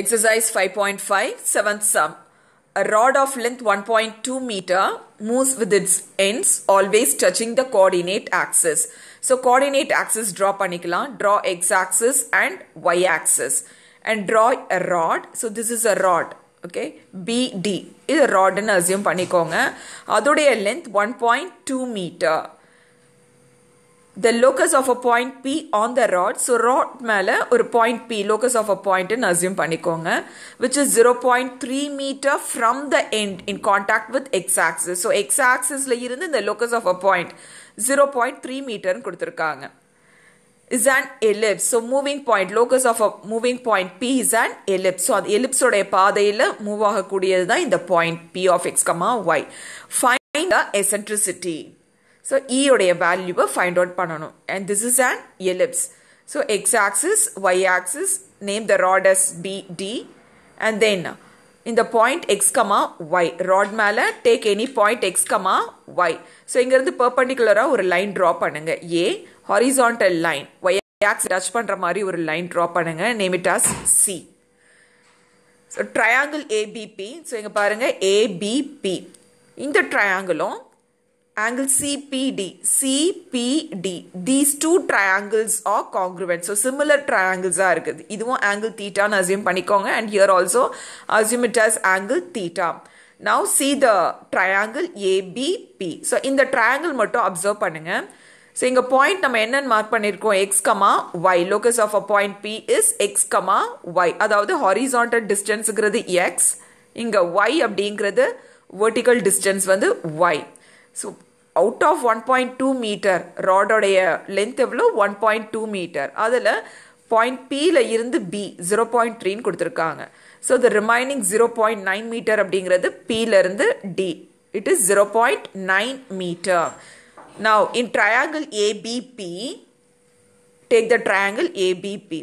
Exercise 5.5, seventh sum. A rod of length 1.2 meter moves with its ends always touching the coordinate axis. So coordinate axis draw panikalam, draw x axis and y axis and draw a rod. So this is a rod. Okay P D இது ராடுன்னு assume பண்ணிக்கோங்க அதோடைய length one length 1.2 meter. The locus of a point P on the rod so rod மேலே ஒரு point P locus of a பாயிண்ட்னு assume பண்ணிக்கோங்க which is zero point three metre from the end in contact with X axis so X ஆக்சஸில் இருந்து இந்த locus of a point zero point three மீட்டர்னு கொடுத்துருக்காங்க is and ellipse so moving point locus of a moving point P is and ellipse so அந்த எலிப்ஸோடைய பாதையில் move ஆகக்கூடியது தான் இந்த point P of X comma Y find the eccentricity so இயோடைய வேல்யூவை ஃபைண்ட் அவுட் பண்ணணும் and this is and ellipse so X axis Y axis name the rod as P D and then இந்த point X comma Y rod மேலே take any point X comma Y so இங்கேருந்து பர்பண்டிகுலராக ஒரு line draw பண்ணுங்க ஏ horizontal line Y axis touch பண்ணுற மாதிரி ஒரு line draw பண்ணுங்க name it as C so triangle A B P so இங்கே பாருங்கள் ஏபிபி இந்த ட்ரையாங்கிளும் angle CPD, CPD. These two triangles are congruent. So similar triangles are இருக்குது. இதுவும் angle theta நான் assume பணிக்கோங்க. and here also assume it as angle theta. Now see the triangle ABP. So இந்த triangle மட்டும் observe பண்ணுங்க. So இங்க point நம் என்ன mark பண்ணிருக்கோம் x, y. Locus of a point P is x, y. அதாவது horizontal distance இருக்கிறது x. இங்க y அப்படியிருக்கிறது vertical distance வந்து y. So out of one point two metre ராடோடைய லென்த் எவ்வளோ ஒன் பாயிண்ட் டூ மீட்டர் அதில் பாயிண்ட் பியில் இருந்து பி ஜீரோ பாயிண்ட் த்ரீன்னு கொடுத்துருக்காங்க so the remaining zero point nine metre அப்படிங்கிறது பியிலருந்து D it is zero point nine metre now in triangle A B P take the triangle A B P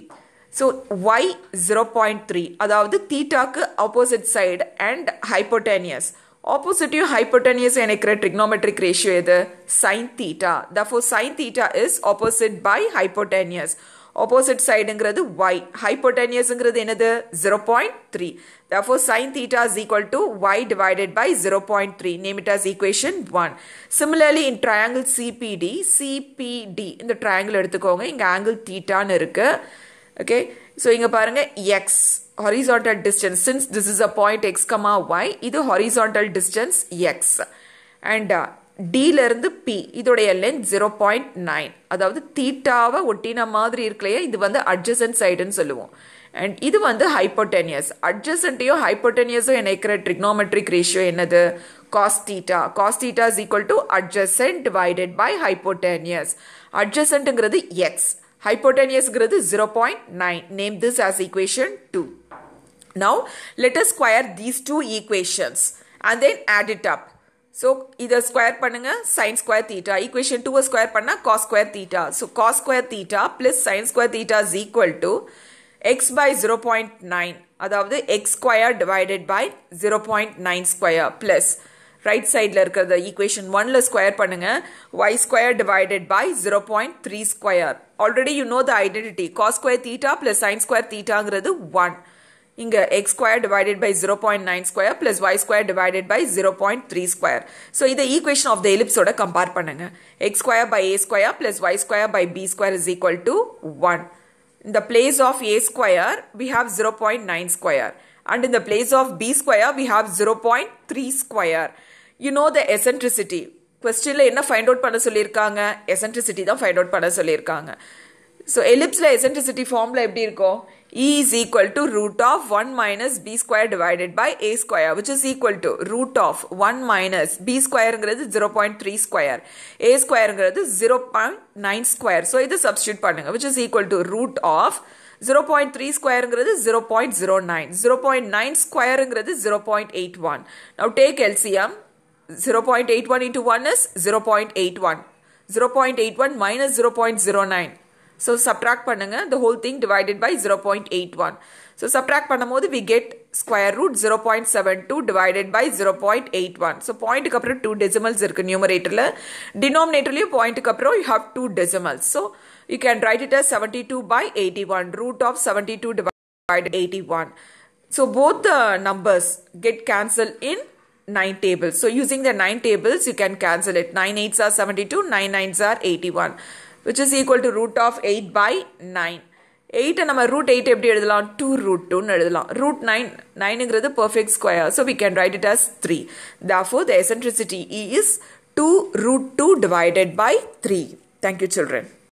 so Y zero point three அதாவது தீட்டாக்கு opposite side and hypotenuse Oppositive hypotenuse and a trigonometric ratio எது sin theta. Therefore, sin theta is opposite by hypotenuse. Opposite sideங்கிறது y. Hypotenuseங்கிறது என்னது 0.3. Therefore, sin theta is equal to y divided by 0.3. Name it as equation 1. Similarly, in triangle CPD, CPD இந்த triangle எடுத்துக்கோங்க. இங்க angle theta இருக்கு. Okay. So இங்கே பாருங்கள் X horizontal distance since this is a point X comma Y இது horizontal distance X and டிலேருந்து P இதோடைய length zero point nine அதாவது தீட்டாவை ஒட்டின மாதிரி இருக்கலையே இது வந்து அட்ஜசன்ட் சைடுன்னு சொல்லுவோம் அண்ட் இது வந்து ஹைப்போட்டேனியஸ் அட்ஜசன்ட்டையும் ஹைப்போட்டேனியஸும் இணைக்கிற ட்ரிக்னோமெட்ரிக் ரேஷியோ என்னது cos theta cos theta is equal to adjacent divided by hypotenuse அட்ஜசன்ட்டுங்கிறது X hypotenuse is 0.9. Name this as equation 2. Now, let us square these two equations and then add it up. So, either square pannunga sine square theta. Equation 2 square panna cos square theta. So, cos square theta plus sine square theta is equal to x by 0.9. That is x square divided by 0.9 square plus plus. Right சைடில் இருக்கிறத equation ஒன்ல square பண்ணுங்கள் Y square divided by zero point three square already you know the identity cos square theta plus sine square தீட்டாங்கிறது one இங்கே X square divided by zero point nine square plus Y square divided by zero point three square so இதை equation of the எலிப்ஸோட compare பண்ணுங்க X square by A square plus Y square by B square is equal to one இந்த place of A square we have zero point nine square and and in the place of b square we have 0.3 square you know the eccentricity கொஸ்டினில் என்ன find out பண்ண சொல்லியிருக்காங்க eccentricity தான் find out பண்ண சொல்லியிருக்காங்க so எலிப்ஸில் eccentricity ஃபார்மில் எப்படி இருக்கும் E is equal to root of one minus B square divided by A square which is equal to root of one minus B ஸ்கொயருங்கிறது zero point three square A ஸ்கொயருங்கிறது zero point nine square so இதை substitute பண்ணுங்க which is equal to root of zero point three ஸ்கொயருங்கிறது zero point zero nine zero point nine ஸ்கொயருங்கிறது zero point eight one now take LCM zero point eight one into one is zero point eight one zero point eight one minus zero point zero nine so subtract பண்ணுங்கள் the whole thing divided by zero point eight one So subtract pannamodhu we get square root 0.72 divided by 0.81. So point kapra 2 decimals irukku numerator la. Denominator liyo point kapra you have 2 decimals. So you can write it as 72 by 81 root of 72 divided by 81. So both the numbers get cancelled in 9 tables. So using the 9 tables you can cancel it. Nine eights are 72, Nine nines are 81 which is equal to root of 8 by 9. எயிட்டை நம்ம root eight எப்படி எழுதலாம் two root டூன்னு எழுதலாம் root nine நைனுங்கிறது perfect square so we can write it as three four the eccentricity is two root two divided by three thank you children